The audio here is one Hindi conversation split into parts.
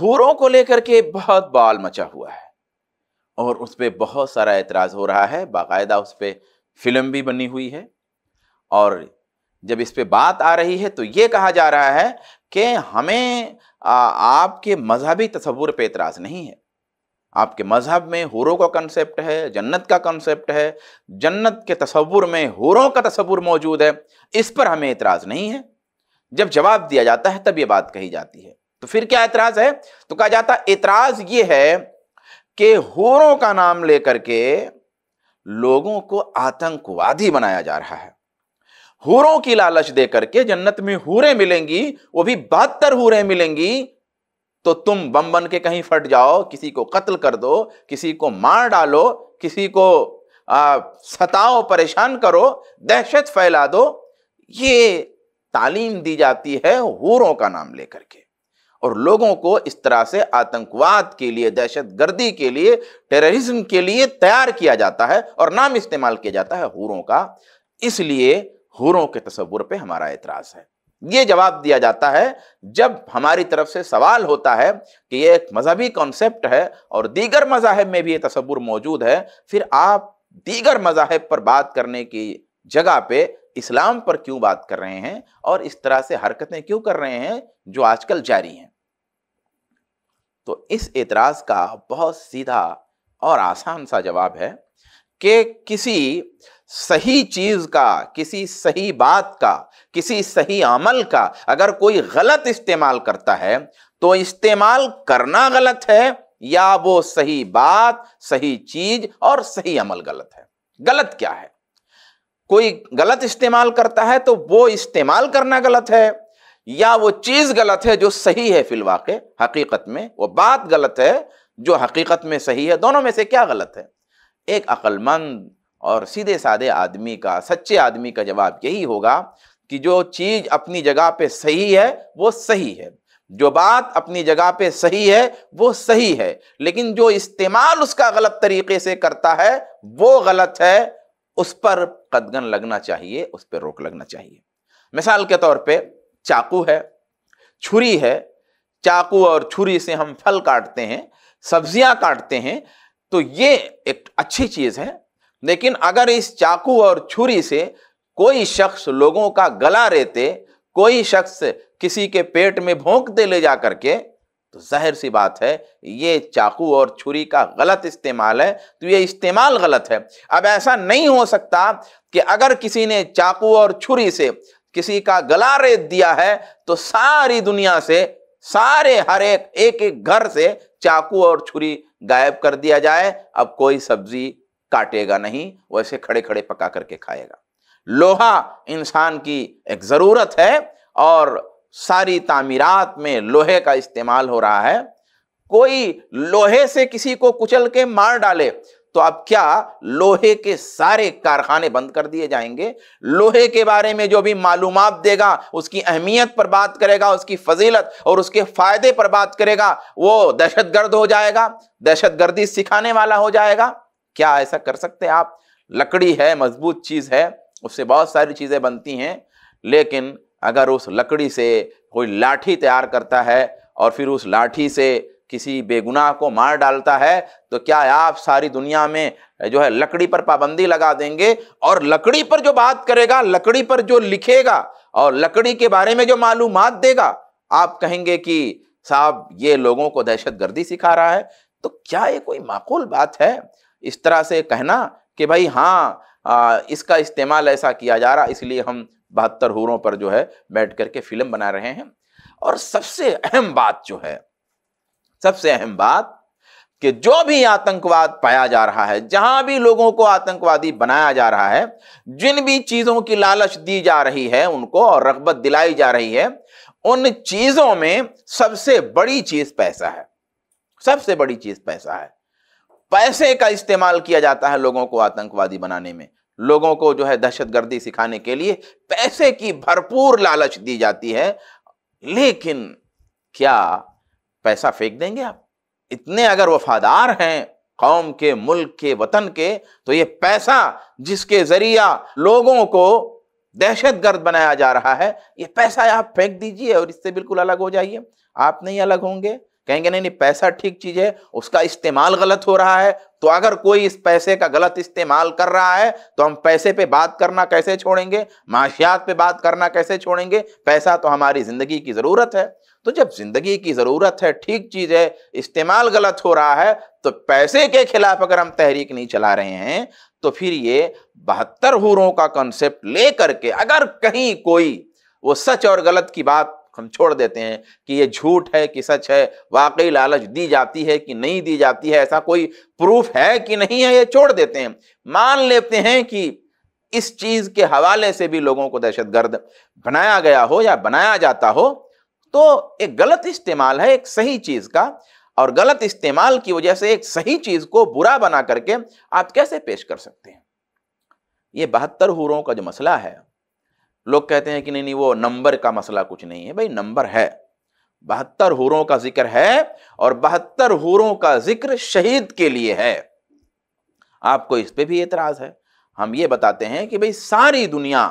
हूरों को लेकर के बहुत बाल मचा हुआ है और उस पर बहुत सारा एतराज़ हो रहा है बाकायदा उस पर फिल्म भी बनी हुई है और जब इस पर बात आ रही है तो ये कहा जा रहा है कि हमें आ, आपके मजहबी तस्वूर पर एतराज़ नहीं है आपके मजहब में हूरों का कंसेप्ट है जन्नत का कंसेप्ट है जन्नत के तस्वूर में हूरों का तस्वूर मौजूद है इस पर हमें एतराज़ नहीं है जब जवाब दिया जाता है तब ये बात कही जाती है तो फिर क्या एतराज है तो कहा जाता एतराज ये है कि होरों का नाम लेकर के लोगों को आतंकवादी बनाया जा रहा है हूरों की लालच दे करके जन्नत में हूरें मिलेंगी वो भी बहत्तर हूरें मिलेंगी तो तुम बम बन के कहीं फट जाओ किसी को कत्ल कर दो किसी को मार डालो किसी को आ, सताओ परेशान करो दहशत फैला दो ये तालीम दी जाती है हूरों का नाम लेकर के और लोगों को इस तरह से आतंकवाद के लिए दहशत गर्दी के लिए टेररिज्म के लिए तैयार किया जाता है और नाम इस्तेमाल किया जाता है हूरों का इसलिए हूरों के तस्वुर पे हमारा एतराज़ है ये जवाब दिया जाता है जब हमारी तरफ से सवाल होता है कि ये एक मजहबी कॉन्सेप्ट है और दीगर मजाहब में भी ये तस्वुर मौजूद है फिर आप दीगर मजाहब पर बात करने की जगह पे इस्लाम पर क्यों बात कर रहे हैं और इस तरह से हरकतें क्यों कर रहे हैं जो आजकल जारी हैं तो इस एतराज़ का बहुत सीधा और आसान सा जवाब है कि किसी सही चीज़ का किसी सही बात का किसी सही अमल का अगर कोई गलत इस्तेमाल करता है तो इस्तेमाल करना गलत है या वो सही बात सही चीज़ और सही अमल गलत है गलत क्या है कोई गलत इस्तेमाल करता है तो वो इस्तेमाल करना गलत है या वो चीज़ गलत है जो सही है के हकीकत में वो बात गलत है जो हकीकत में सही है दोनों में से क्या गलत है एक अक्लमंद और सीधे साधे आदमी का सच्चे आदमी का जवाब यही होगा कि जो चीज़ अपनी जगह पे सही है वो सही है जो बात अपनी जगह पे सही है वो सही है लेकिन जो इस्तेमाल उसका गलत तरीके से करता है वो गलत है उस पर कदगन लगना चाहिए उस पर रोक लगना चाहिए मिसाल के तौर पे चाकू है छुरी है चाकू और छुरी से हम फल काटते हैं सब्जियां काटते हैं तो ये एक अच्छी चीज़ है लेकिन अगर इस चाकू और छुरी से कोई शख्स लोगों का गला रेते कोई शख्स किसी के पेट में भोंक दे ले जा करके तो जाहिर सी बात है ये चाकू और छुरी का गलत इस्तेमाल है तो ये इस्तेमाल गलत है अब ऐसा नहीं हो सकता कि अगर किसी ने चाकू और छुरी से किसी का गला रेत दिया है तो सारी दुनिया से सारे हर एक एक एक घर से चाकू और छुरी गायब कर दिया जाए अब कोई सब्जी काटेगा नहीं वैसे खड़े खड़े पका करके खाएगा लोहा इंसान की एक ज़रूरत है और सारी तामीरात में लोहे का इस्तेमाल हो रहा है कोई लोहे से किसी को कुचल के मार डाले तो अब क्या लोहे के सारे कारखाने बंद कर दिए जाएंगे लोहे के बारे में जो भी मालूम देगा उसकी अहमियत पर बात करेगा उसकी फजीलत और उसके फायदे पर बात करेगा वो दहशत गर्द हो जाएगा दहशत गर्दी सिखाने वाला हो जाएगा क्या ऐसा कर सकते हैं आप लकड़ी है मजबूत चीज़ है उससे बहुत सारी चीज़ें बनती हैं लेकिन अगर उस लकड़ी से कोई लाठी तैयार करता है और फिर उस लाठी से किसी बेगुनाह को मार डालता है तो क्या आप सारी दुनिया में जो है लकड़ी पर पाबंदी लगा देंगे और लकड़ी पर जो बात करेगा लकड़ी पर जो लिखेगा और लकड़ी के बारे में जो मालूम देगा आप कहेंगे कि साहब ये लोगों को दहशत गर्दी सिखा रहा है तो क्या ये कोई माकूल बात है इस तरह से कहना कि भाई हाँ आ, इसका इस्तेमाल ऐसा किया जा रहा इसलिए हम बहत्तर हूरों पर जो है बैठ करके फिल्म बना रहे हैं और सबसे अहम बात जो है सबसे अहम बात कि जो भी आतंकवाद पाया जा रहा है जहां भी लोगों को आतंकवादी बनाया जा रहा है जिन भी चीजों की लालच दी जा रही है उनको और रगबत दिलाई जा रही है उन चीजों में सबसे बड़ी चीज पैसा है सबसे बड़ी चीज पैसा है पैसे का इस्तेमाल किया जाता है लोगों को आतंकवादी बनाने में लोगों को जो है दहशतगर्दी सिखाने के लिए पैसे की भरपूर लालच दी जाती है लेकिन क्या पैसा फेंक देंगे आप इतने अगर वफादार हैं कौम के मुल्क के वतन के तो ये पैसा जिसके जरिया लोगों को दहशत गर्द बनाया जा रहा है ये पैसा आप फेंक दीजिए और इससे बिल्कुल अलग हो जाइए आप नहीं अलग होंगे कहेंगे नहीं नहीं पैसा ठीक चीज है उसका इस्तेमाल गलत हो रहा है तो अगर कोई इस पैसे का गलत इस्तेमाल कर रहा है तो हम पैसे पे बात करना कैसे छोड़ेंगे माशियात पे बात करना कैसे छोड़ेंगे पैसा तो हमारी ज़िंदगी की ज़रूरत है तो जब ज़िंदगी की ज़रूरत है ठीक चीज़ है इस्तेमाल गलत हो रहा है तो पैसे के खिलाफ अगर हम तहरीक नहीं चला रहे हैं तो फिर ये बहत्तर हूरों का कॉन्सेप्ट लेकर के अगर कहीं कोई वो सच और गलत की बात हम छोड़ देते हैं कि ये झूठ है कि सच है वाकई लालच दी जाती है कि नहीं दी जाती है ऐसा कोई प्रूफ है कि नहीं है ये छोड़ देते हैं मान लेते हैं कि इस चीज़ के हवाले से भी लोगों को दहशतगर्द बनाया गया हो या बनाया जाता हो तो एक गलत इस्तेमाल है एक सही चीज़ का और गलत इस्तेमाल की वजह से एक सही चीज़ को बुरा बना करके आप कैसे पेश कर सकते हैं ये बहत्तर हूरों का जो मसला है लोग कहते हैं कि नहीं नहीं वो नंबर का मसला कुछ नहीं है भाई नंबर है बहत्तर हूरों का जिक्र है और बहत्तर हूरों का जिक्र शहीद के लिए है आपको इस पे भी एतराज है हम ये बताते हैं कि भाई सारी दुनिया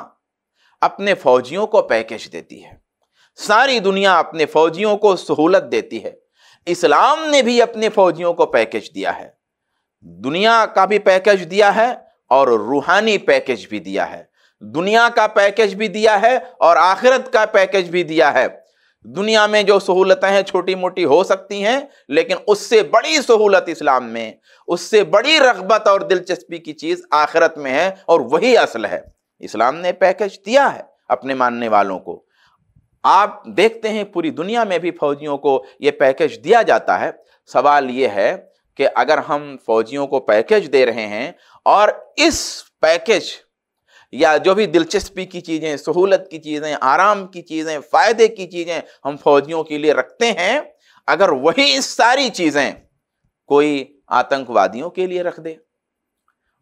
अपने फौजियों को पैकेज देती है सारी दुनिया अपने फौजियों को सहूलत देती है इस्लाम ने भी अपने फौजियों को पैकेज दिया है दुनिया का भी पैकेज दिया है और रूहानी पैकेज भी दिया है दुनिया का पैकेज भी दिया है और आखिरत का पैकेज भी दिया है दुनिया में जो सहूलतें हैं छोटी मोटी हो सकती हैं लेकिन उससे बड़ी सहूलत इस्लाम में उससे बड़ी रगबत और दिलचस्पी की चीज़ आखिरत में है और वही असल है इस्लाम ने पैकेज दिया है अपने मानने वालों को आप देखते हैं पूरी दुनिया में भी फौजियों को यह पैकेज दिया जाता है सवाल यह है कि अगर हम फौजियों को पैकेज दे रहे हैं और इस पैकेज या जो भी दिलचस्पी की चीज़ें सहूलत की चीज़ें आराम की चीज़ें फ़ायदे की चीज़ें हम फौजियों के लिए रखते हैं अगर वही सारी चीज़ें कोई आतंकवादियों के लिए रख दे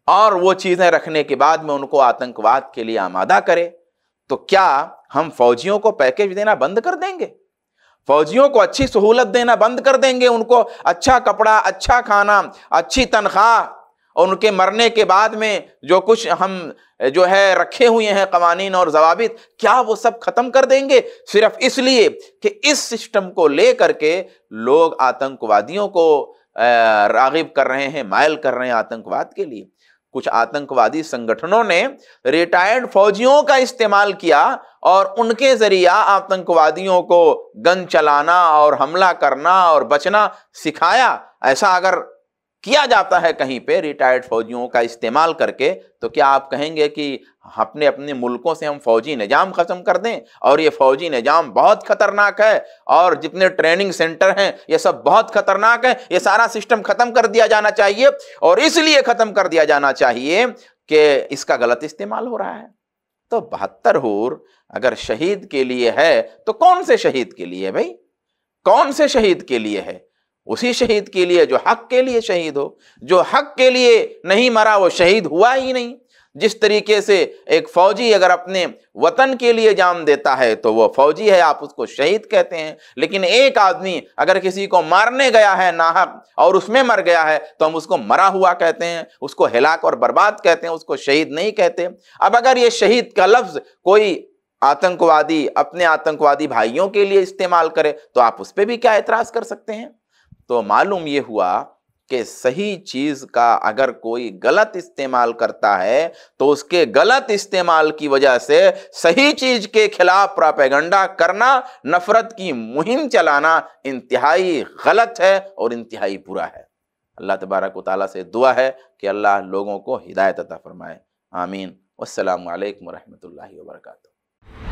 और वो चीज़ें रखने के बाद में उनको आतंकवाद के लिए आमादा करे तो क्या हम फौजियों को पैकेज देना बंद कर देंगे फौजियों को अच्छी सहूलत देना बंद कर देंगे उनको अच्छा कपड़ा अच्छा खाना अच्छी तनख्वाह और उनके मरने के बाद में जो कुछ हम जो है रखे हुए हैं कवानीन और जवाबित क्या वो सब ख़त्म कर देंगे सिर्फ इसलिए कि इस सिस्टम को ले करके लोग आतंकवादियों को रागिब कर रहे हैं मायल कर रहे हैं आतंकवाद के लिए कुछ आतंकवादी संगठनों ने रिटायर्ड फौजियों का इस्तेमाल किया और उनके जरिया आतंकवादियों को गन चलाना और हमला करना और बचना सिखाया ऐसा अगर किया जाता है कहीं पे रिटायर्ड फौजियों का इस्तेमाल करके तो क्या आप कहेंगे कि अपने अपने मुल्कों से हम फौजी निज़ाम ख़त्म कर दें और ये फौजी निज़ाम बहुत ख़तरनाक है और जितने ट्रेनिंग सेंटर हैं ये सब बहुत ख़तरनाक है ये सारा सिस्टम ख़त्म कर दिया जाना चाहिए और इसलिए ख़त्म कर दिया जाना चाहिए कि इसका गलत इस्तेमाल हो रहा है तो बहत्तर हूर अगर शहीद के लिए है तो कौन से शहीद के लिए भाई कौन से शहीद के लिए है उसी शहीद के लिए जो हक के लिए शहीद हो जो हक के लिए नहीं मरा वो शहीद हुआ ही नहीं जिस तरीके से एक फौजी अगर अपने वतन के लिए जान देता है तो वो फौजी है आप उसको शहीद कहते हैं लेकिन एक आदमी अगर किसी को मारने गया है नाहक और उसमें मर गया है तो हम उसको मरा हुआ कहते हैं उसको हिलाक और बर्बाद कहते हैं उसको शहीद नहीं कहते अब अगर ये शहीद का लफ्ज़ कोई आतंकवादी अपने आतंकवादी भाइयों के लिए इस्तेमाल करे तो आप उस पर भी क्या एतराज़ कर सकते हैं तो मालूम ये हुआ कि सही चीज़ का अगर कोई गलत इस्तेमाल करता है तो उसके गलत इस्तेमाल की वजह से सही चीज़ के खिलाफ प्रापेगंडा करना नफरत की मुहिम चलाना इंतहाई गलत है और इंतहाई बुरा है अल्लाह तबारक वाली से दुआ है कि अल्लाह लोगों को हिदायत अता फरमाए आमीन वालकम वरहमल वर्का